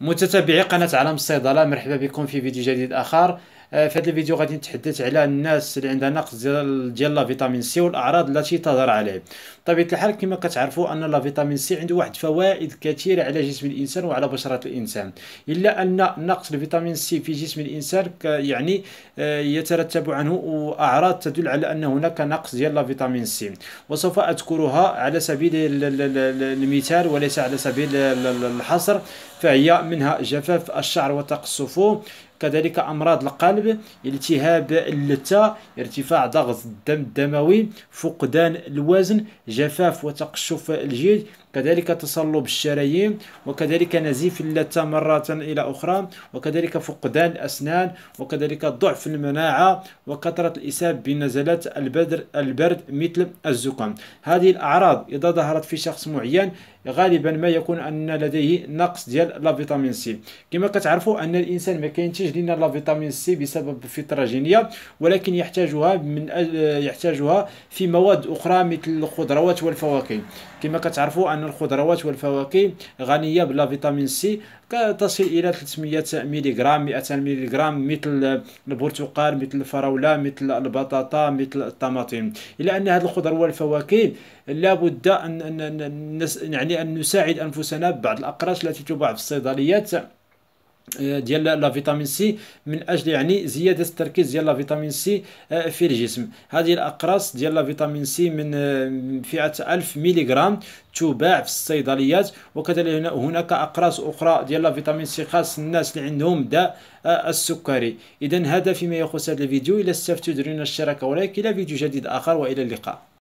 متتابعي قناة عالم الصيدلة مرحبا بكم في فيديو جديد آخر آه، في هذا الفيديو غادي نتحدث على الناس اللي عندها نقص ديال ديال لا فيتامين سي والاعراض التي تظهر عليه بطبيعه الحال كما كتعرفوا ان لا فيتامين سي عنده واحد الفوائد كثيره على جسم الانسان وعلى بشره الانسان الا ان نقص الفيتامين سي في جسم الانسان يعني آه، يترتب عنه اعراض تدل على ان هناك نقص ديال لا فيتامين سي وسوف اذكرها على سبيل المثال وليس على سبيل الحصر فهي منها جفاف الشعر وتقصفه كذلك أمراض القلب التهاب اللثة ارتفاع ضغط الدم الدموي فقدان الوزن جفاف وتقشف الجلد كذلك تصلب الشرايين وكذلك نزيف اللثة مرة إلى أخرى وكذلك فقدان الأسنان وكذلك ضعف المناعة وكثرة الإصابة بنزلات البدر البرد مثل الزكام هذه الأعراض إذا ظهرت في شخص معين غالبا ما يكون أن لديه نقص ديال لا فيتامين سي كما كتعرفوا أن الإنسان ما كينتج يحتاج لنا لا فيتامين سي بسبب الفطره ولكن يحتاجها من يحتاجها في مواد اخرى مثل الخضروات والفواكه كما كتعرفوا ان الخضروات والفواكه غنيه بلا فيتامين سي تصل الى 300 ملغ 200 ملغ مثل البرتقال مثل الفراوله مثل البطاطا مثل الطماطم الا ان هذه الخضر والفواكه لابد ان يعني ان نساعد انفسنا ببعض الاقراص التي تباع في الصيدليات آه، ديال لا فيتامين سي من اجل يعني زياده التركيز ديال لا فيتامين سي آه، في الجسم هذه الاقراص ديال لا فيتامين سي من آه، فئه 1000 ملغ تباع في الصيدليات وكذلك هناك اقراص اخرى ديال لا فيتامين سي خاص الناس اللي عندهم داء السكري اذا هذا فيما يخص هذا الفيديو الى استفدتوا درينا الاشتراك ولايك الى فيديو جديد اخر والى اللقاء